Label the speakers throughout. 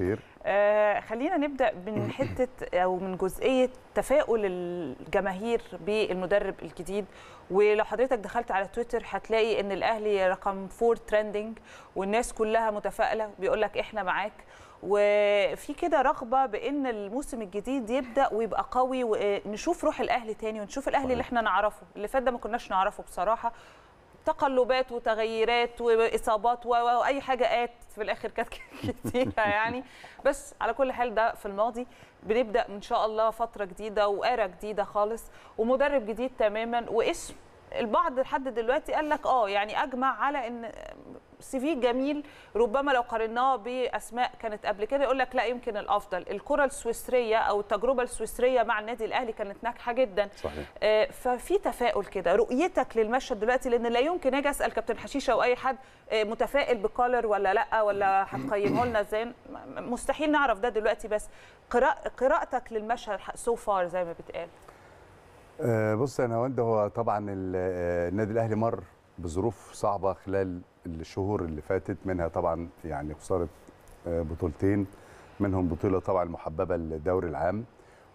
Speaker 1: خير آه خلينا نبدا من حته او من جزئيه تفاؤل الجماهير بالمدرب الجديد ولو حضرتك دخلت على تويتر هتلاقي ان الاهلي رقم فور ترندنج والناس كلها متفائله بيقول لك احنا معاك وفي كده رغبه بان الموسم الجديد يبدا ويبقى قوي ونشوف روح الاهلي تاني ونشوف الاهلي اللي احنا نعرفه اللي فات ده ما كناش نعرفه بصراحه تقلبات وتغيرات واصابات واي حاجه ات في الاخر كانت كتيره يعني بس على كل حال ده في الماضي بنبدا ان شاء الله فتره جديده واره جديده خالص ومدرب جديد تماما واسم البعض لحد دلوقتي قال لك اه يعني اجمع على ان سي في جميل ربما لو قارناه باسماء كانت قبل كده يقول لك لا يمكن الافضل الكره السويسريه او التجربه السويسريه مع النادي الاهلي كانت ناجحه جدا صحيح. آه، ففي تفاؤل كده رؤيتك للمشهد دلوقتي لان لا يمكن اجي اسال كابتن حشيشه او اي حد آه، متفائل بكالر ولا لا ولا هتقيمه لنا ازاي مستحيل نعرف ده دلوقتي بس قراءتك للمشهد سو فار زي ما بتقال
Speaker 2: آه، بص يا نواند هو طبعا آه، النادي الاهلي مر بظروف صعبه خلال الشهور اللي فاتت منها طبعا يعني خساره آه، بطولتين منهم بطوله طبعا المحببه للدوري العام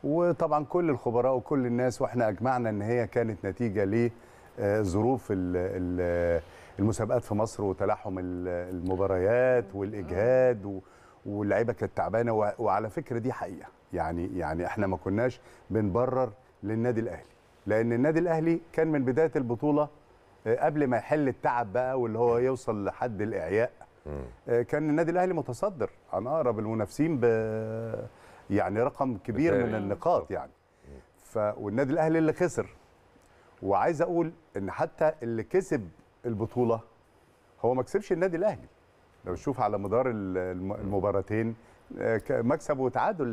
Speaker 2: وطبعا كل الخبراء وكل الناس واحنا اجمعنا ان هي كانت نتيجه لظروف المسابقات في مصر وتلاحم المباريات والاجهاد واللعيبه كانت تعبانه وعلى فكره دي حقيقه يعني يعني احنا ما كناش بنبرر للنادي الاهلي لان النادي الاهلي كان من بدايه البطوله آه، قبل ما يحل التعب بقى واللي هو يوصل لحد الاعياء آه، كان النادي الاهلي متصدر عن اقرب المنافسين ب يعني رقم كبير من النقاط يعني ف والنادي الاهلي اللي خسر وعايز اقول ان حتى اللي كسب البطوله هو ما كسبش النادي الاهلي لو تشوف على مدار المباراتين آه، مكسب وتعادل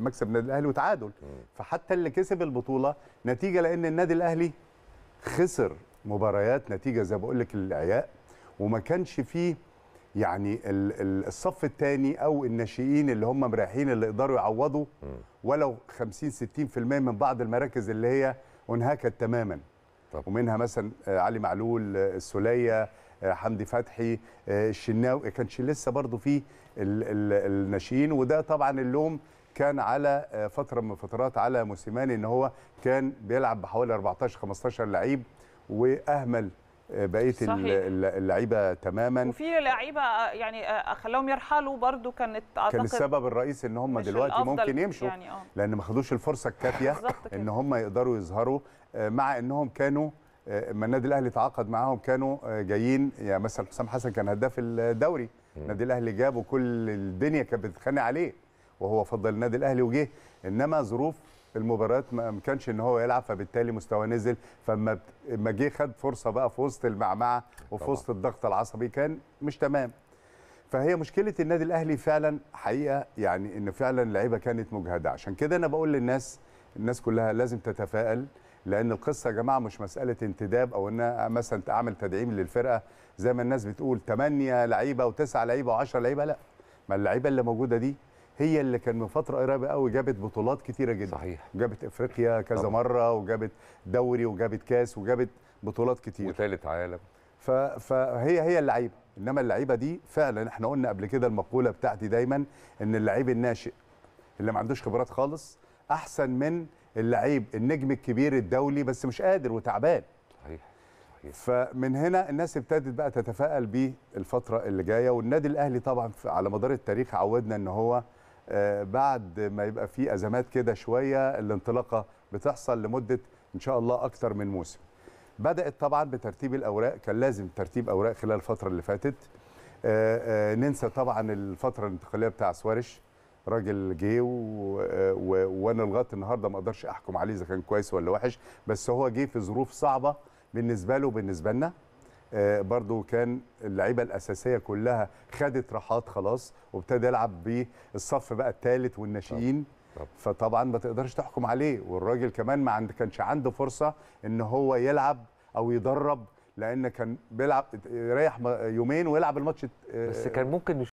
Speaker 2: مكسب النادي الاهلي وتعادل فحتى اللي كسب البطوله نتيجه لان النادي الاهلي خسر مباريات نتيجه زي بقول لك الاعياء وما كانش فيه يعني الصف الثاني او الناشئين اللي هم مريحين اللي يقدروا يعوضوا ولو 50 60% من بعض المراكز اللي هي انهكت تماما طب. ومنها مثلا آه، علي معلول آه، السوليه آه، حمدي فتحي آه، الشناوي كانش لسه برضو في الناشئين وده طبعا اللوم كان على آه، فتره من فترات على موسيماني ان هو كان بيلعب بحوالي 14 15 لعيب واهمل بقيه اللعيبه تماما وفي
Speaker 1: لعيبه يعني خلاهم يرحلوا برضو كانت اعتقد كان السبب
Speaker 2: الرئيسي ان هم دلوقتي ممكن يمشوا يعني لان ما خدوش الفرصه الكافيه ان هم يقدروا يظهروا مع انهم كانوا لما آه، النادي الاهلي تعاقد معاهم كانوا آه، جايين يعني مثلا حسام حسن كان هداف الدوري النادي الاهلي جابه كل الدنيا كانت بتتخانق عليه وهو فضل النادي الاهلي وجه انما ظروف المباريات ما كانش ان هو يلعب فبالتالي مستواه نزل فما ما جه خد فرصه بقى في وسط المعمعه وفي وسط الضغط العصبي كان مش تمام فهي مشكله النادي الاهلي فعلا حقيقه يعني ان فعلا اللعيبه كانت مجهده عشان كده انا بقول للناس الناس كلها لازم تتفائل لان القصه يا جماعه مش مساله انتداب او ان مثلا تعمل تدعيم للفرقه زي ما الناس بتقول 8 لعيبه و9 لعيبه و10 لعيبه لا ما اللعيبه اللي موجوده دي هي اللي كان من فتره قريبه قوي جابت بطولات كتيره جدا صحيح جابت افريقيا كذا طبعا. مره وجابت دوري وجابت كاس وجابت بطولات كتير وثالث عالم فهي هي اللعيبه انما اللعيبه دي فعلا احنا قلنا قبل كده المقوله بتاعتي دايما ان اللعيب الناشئ اللي ما عندوش خبرات خالص احسن من اللعيب النجم الكبير الدولي بس مش قادر وتعبان صحيح فمن هنا الناس ابتدت بقى تتفائل بيه الفتره اللي جايه والنادي الاهلي طبعا على مدار التاريخ عودنا ان هو آه، بعد ما يبقى في ازمات كده شويه الانطلاقه بتحصل لمده ان شاء الله اكتر من موسم بدات طبعا بترتيب الاوراق كان لازم ترتيب اوراق خلال الفتره اللي فاتت آه، آه، ننسى طبعا الفتره الانتقاليه بتاع سوارش راجل جه وانا لغايه النهارده ما اقدرش احكم عليه اذا كان كويس ولا وحش بس هو جه في ظروف صعبه بالنسبه له وبالنسبه لنا آه، برضو كان اللعيبه الاساسيه كلها خدت راحات خلاص وابتدى يلعب بالصف بقى الثالث والناشئين فطبعا ما تقدرش تحكم عليه والراجل كمان ما عند كانش عنده فرصه ان هو يلعب او يدرب لان كان بيلعب يريح يومين ويلعب الماتش آه، بس كان ممكن